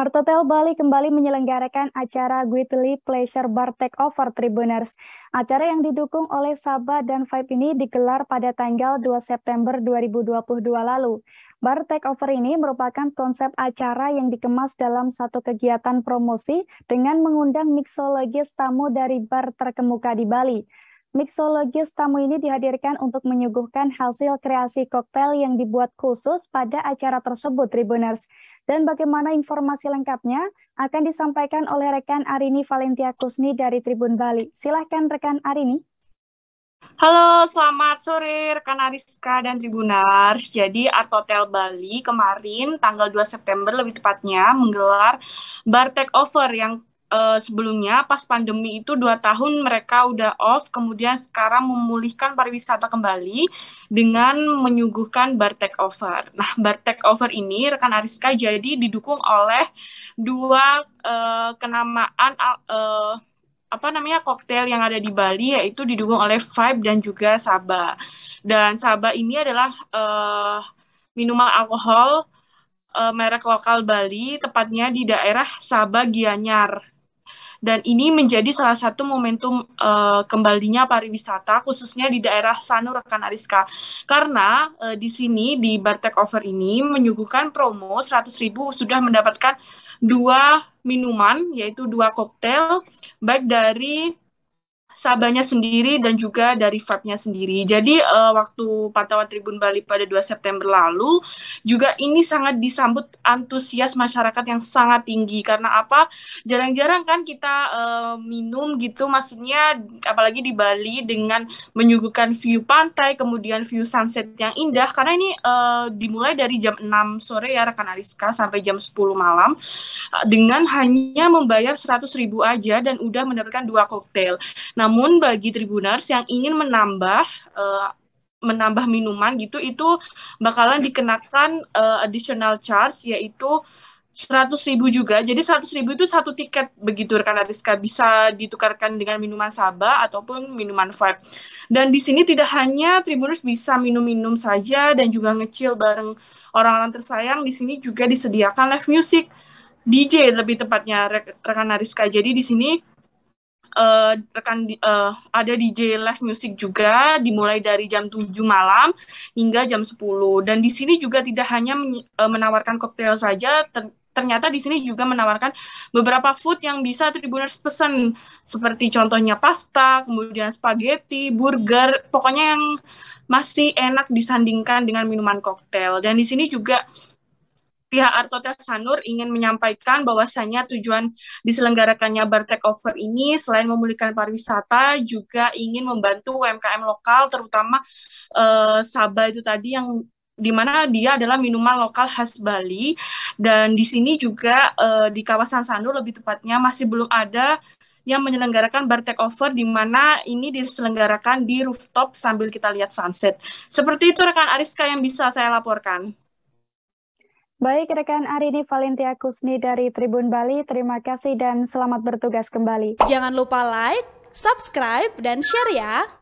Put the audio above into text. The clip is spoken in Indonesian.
Hartotel Bali kembali menyelenggarakan acara Guitli Pleasure Bar Takeover Tribuners. Acara yang didukung oleh Sabah dan Vibe ini digelar pada tanggal 2 September 2022 lalu. Bar Takeover ini merupakan konsep acara yang dikemas dalam satu kegiatan promosi dengan mengundang mixologis tamu dari bar terkemuka di Bali. Mixologis tamu ini dihadirkan untuk menyuguhkan hasil kreasi koktail yang dibuat khusus pada acara tersebut, Tribuners. Dan bagaimana informasi lengkapnya akan disampaikan oleh rekan Arini Valentia Kusni dari Tribun Bali. Silahkan rekan Arini. Halo, selamat sore rekan Ariska dan Tribunars. Jadi Art Hotel Bali kemarin tanggal 2 September lebih tepatnya menggelar bar takeover yang uh, sebelumnya pas pandemi itu dua tahun mereka udah off, kemudian sekarang memulihkan pariwisata kembali dengan menyuguhkan bar takeover. Nah, bar takeover ini rekan Ariska jadi didukung oleh dua uh, kenamaan uh, apa namanya koktail yang ada di Bali yaitu didukung oleh Vibe dan juga Saba. Dan Saba ini adalah uh, minuman alkohol uh, merek lokal Bali, tepatnya di daerah Sabah Gianyar dan ini menjadi salah satu momentum uh, kembalinya pariwisata khususnya di daerah Sanur rekan Ariska karena uh, di sini di Bartek Over ini menyuguhkan promo 100 ribu sudah mendapatkan dua minuman yaitu dua koktail baik dari Sabanya sendiri dan juga dari Fabnya sendiri. Jadi uh, waktu pantauan Tribun Bali pada 2 September lalu juga ini sangat disambut antusias masyarakat yang sangat tinggi karena apa? Jarang-jarang kan kita uh, minum gitu maksudnya apalagi di Bali dengan menyuguhkan view pantai kemudian view sunset yang indah karena ini uh, dimulai dari jam 6 sore ya rekan Ariska sampai jam 10 malam dengan hanya membayar ribu aja dan udah mendapatkan dua koktail. Namun bagi tribuners yang ingin menambah uh, menambah minuman gitu itu bakalan dikenakan uh, additional charge yaitu 100 ribu juga. Jadi 100 ribu itu satu tiket begitu rekan Ariska bisa ditukarkan dengan minuman Saba ataupun minuman Vibe. Dan di sini tidak hanya Tribuners bisa minum-minum saja dan juga ngecil bareng orang-orang tersayang. Di sini juga disediakan live music DJ lebih tepatnya rekan Ariska. Jadi di sini uh, rekan uh, ada DJ live music juga dimulai dari jam 7 malam hingga jam 10 dan di sini juga tidak hanya eh, menawarkan koktail saja ter ternyata di sini juga menawarkan beberapa food yang bisa tribuners pesan seperti contohnya pasta, kemudian spaghetti, burger, pokoknya yang masih enak disandingkan dengan minuman koktail. Dan di sini juga pihak Art Hotel Sanur ingin menyampaikan bahwasannya tujuan diselenggarakannya bar takeover ini selain memulihkan pariwisata juga ingin membantu UMKM lokal terutama uh, Sabah itu tadi yang di mana dia adalah minuman lokal khas Bali dan di sini juga eh, di kawasan Sanur lebih tepatnya masih belum ada yang menyelenggarakan bar takeover di mana ini diselenggarakan di rooftop sambil kita lihat sunset. Seperti itu rekan Ariska yang bisa saya laporkan. Baik rekan Arini Valentia Kusni dari Tribun Bali, terima kasih dan selamat bertugas kembali. Jangan lupa like, subscribe, dan share ya.